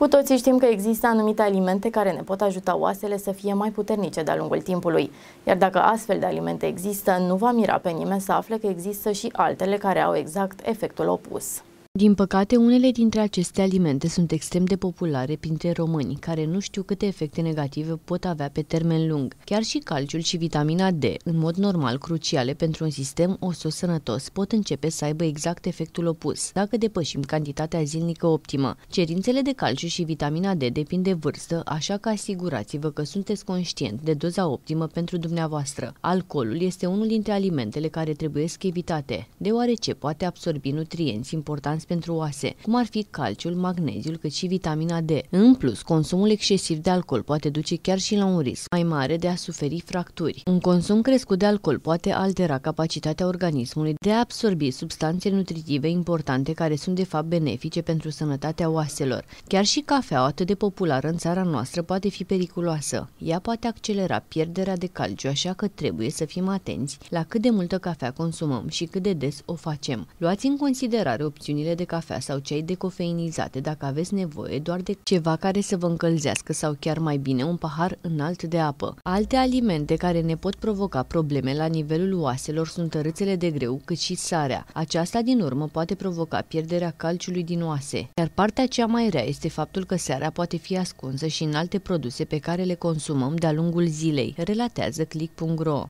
Cu toții știm că există anumite alimente care ne pot ajuta oasele să fie mai puternice de-a lungul timpului, iar dacă astfel de alimente există, nu va mira pe nimeni să afle că există și altele care au exact efectul opus. Din păcate, unele dintre aceste alimente sunt extrem de populare printre români, care nu știu câte efecte negative pot avea pe termen lung. Chiar și calciul și vitamina D, în mod normal cruciale pentru un sistem osos sănătos, pot începe să aibă exact efectul opus, dacă depășim cantitatea zilnică optimă. Cerințele de calciu și vitamina D depind de vârstă, așa că asigurați-vă că sunteți conștient de doza optimă pentru dumneavoastră. Alcoolul este unul dintre alimentele care trebuie evitate, deoarece poate absorbi nutrienți importanți importanți pentru oase, cum ar fi calciul, magneziul, cât și vitamina D. În plus, consumul excesiv de alcool poate duce chiar și la un risc mai mare de a suferi fracturi. Un consum crescut de alcool poate altera capacitatea organismului de a absorbi substanțe nutritive importante care sunt de fapt benefice pentru sănătatea oaselor. Chiar și cafeaua atât de populară în țara noastră poate fi periculoasă. Ea poate accelera pierderea de calciu, așa că trebuie să fim atenți la cât de multă cafea consumăm și cât de des o facem. Luați în considerare opțiunile de cafea sau ceai cofeinizate, dacă aveți nevoie doar de ceva care să vă încălzească sau chiar mai bine un pahar înalt de apă. Alte alimente care ne pot provoca probleme la nivelul oaselor sunt rățele de greu cât și sarea. Aceasta din urmă poate provoca pierderea calciului din oase. Iar partea cea mai rea este faptul că seara poate fi ascunsă și în alte produse pe care le consumăm de-a lungul zilei, relatează click.ro.